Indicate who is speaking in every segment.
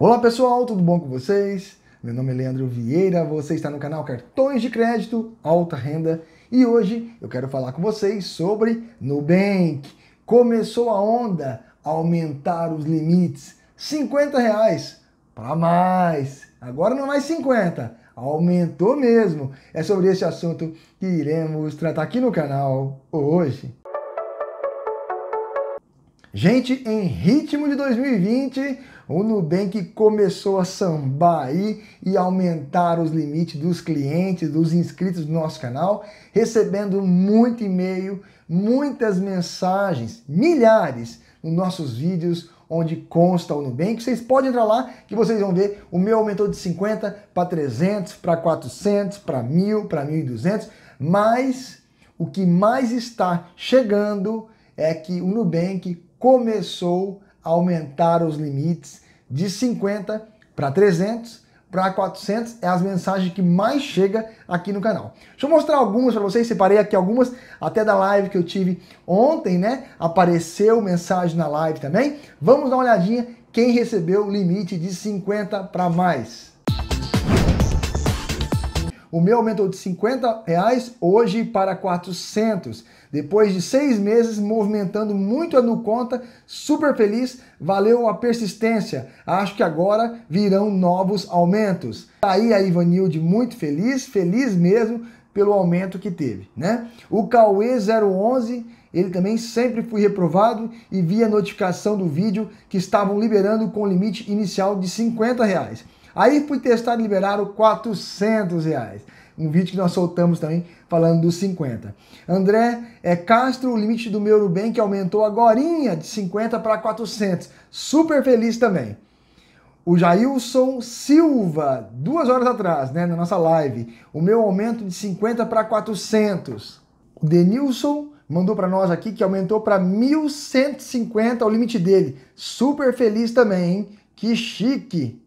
Speaker 1: Olá pessoal, tudo bom com vocês? Meu nome é Leandro Vieira, você está no canal Cartões de Crédito Alta Renda e hoje eu quero falar com vocês sobre Nubank. Começou a onda aumentar os limites, 50 reais para mais. Agora não é mais 50, aumentou mesmo. É sobre esse assunto que iremos tratar aqui no canal hoje. Gente, em ritmo de 2020, o Nubank começou a sambar aí e aumentar os limites dos clientes, dos inscritos do nosso canal, recebendo muito e-mail, muitas mensagens, milhares nos nossos vídeos onde consta o Nubank. Vocês podem entrar lá que vocês vão ver. O meu aumentou de 50 para 300, para 400, para 1.000, para 1.200. Mas o que mais está chegando é que o Nubank começou a aumentar os limites de 50 para 300 para 400 é as mensagens que mais chega aqui no canal. Deixa eu mostrar algumas para vocês, separei aqui algumas até da live que eu tive ontem, né? Apareceu mensagem na live também. Vamos dar uma olhadinha quem recebeu o limite de 50 para mais. O meu aumentou de 50 reais hoje para 400. Depois de seis meses movimentando muito a Nuconta, super feliz, valeu a persistência. Acho que agora virão novos aumentos. Tá aí a Ivanilde muito feliz, feliz mesmo pelo aumento que teve, né? O Cauê 011 ele também sempre foi reprovado e via notificação do vídeo que estavam liberando com limite inicial de 50 reais. Aí fui testar e liberaram 400 reais. Um vídeo que nós soltamos também falando dos 50. André é Castro, o limite do meu Nubank aumentou agora de 50 para 400. Super feliz também. O Jailson Silva, duas horas atrás, né, na nossa live. O meu aumento de 50 para 400. O Denilson mandou para nós aqui que aumentou para 1.150 o limite dele. Super feliz também, hein? Que chique!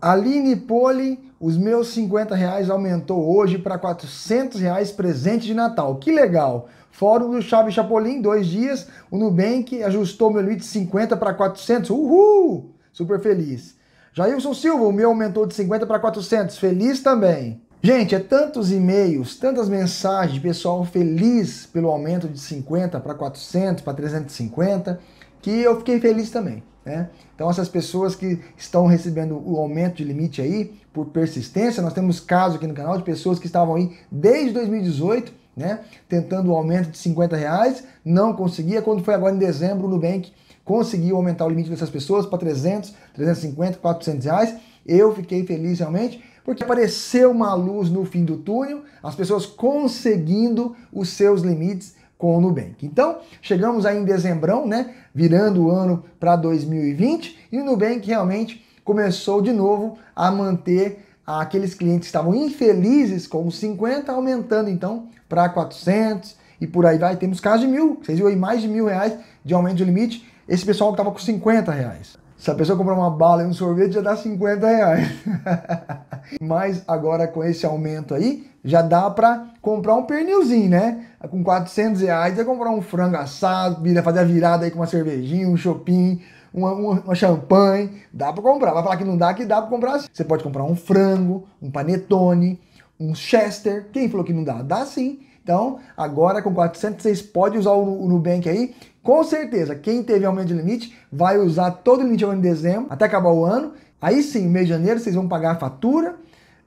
Speaker 1: Aline Poli, os meus 50 reais aumentou hoje para 400 reais presente de Natal. Que legal! Fórum do Chave Chapolin, dois dias. O Nubank ajustou meu limite de 50 para 400. Uhul! Super feliz. Jailson Silva, o meu aumentou de 50 para 400. Feliz também. Gente, é tantos e-mails, tantas mensagens pessoal feliz pelo aumento de 50 para 400, para 350, que eu fiquei feliz também. Né? Então, essas pessoas que estão recebendo o aumento de limite aí por persistência, nós temos casos aqui no canal de pessoas que estavam aí desde 2018, né, tentando o aumento de 50 reais, não conseguia. Quando foi agora em dezembro, o Nubank conseguiu aumentar o limite dessas pessoas para 300, 350, 400 reais. Eu fiquei feliz realmente, porque apareceu uma luz no fim do túnel, as pessoas conseguindo os seus limites com o Nubank. Então, chegamos aí em dezembro, né? Virando o ano para 2020 e o Nubank realmente começou de novo a manter aqueles clientes que estavam infelizes com os 50, aumentando então para 400 e por aí vai. Temos casos de mil, vocês viram aí mais de mil reais de aumento de limite. Esse pessoal que estava com 50 reais. Se a pessoa comprar uma bala e um sorvete, já dá 50 reais. Mas agora com esse aumento aí, já dá para comprar um pernilzinho, né? Com 400 reais, vai comprar um frango assado, fazer a virada aí com uma cervejinha, um chopin, uma, uma, uma, champanhe. Dá para comprar. Vai falar que não dá, que dá para comprar. Você pode comprar um frango, um panetone, um chester. Quem falou que não dá? Dá sim. Então, agora com 400, vocês podem usar o Nubank aí. Com certeza, quem teve aumento de limite vai usar todo o limite ano de dezembro, até acabar o ano. Aí sim, mês de janeiro vocês vão pagar a fatura,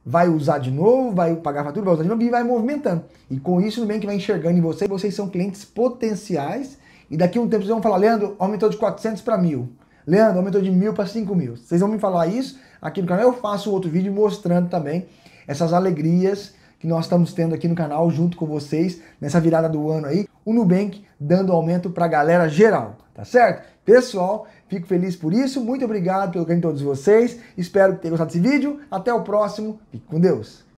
Speaker 1: vai usar de novo, vai pagar a fatura, vai usar de novo e vai movimentando. E com isso o Nubank vai enxergando em vocês, vocês são clientes potenciais e daqui a um tempo vocês vão falar, Leandro, aumentou de 400 para 1.000. Leandro, aumentou de 1.000 para 5.000. Vocês vão me falar isso aqui no canal, eu faço outro vídeo mostrando também essas alegrias que nós estamos tendo aqui no canal junto com vocês nessa virada do ano aí, o Nubank dando aumento para a galera geral, tá certo? Pessoal, fico feliz por isso, muito obrigado pelo carinho de todos vocês, espero que tenham gostado desse vídeo, até o próximo, fique com Deus!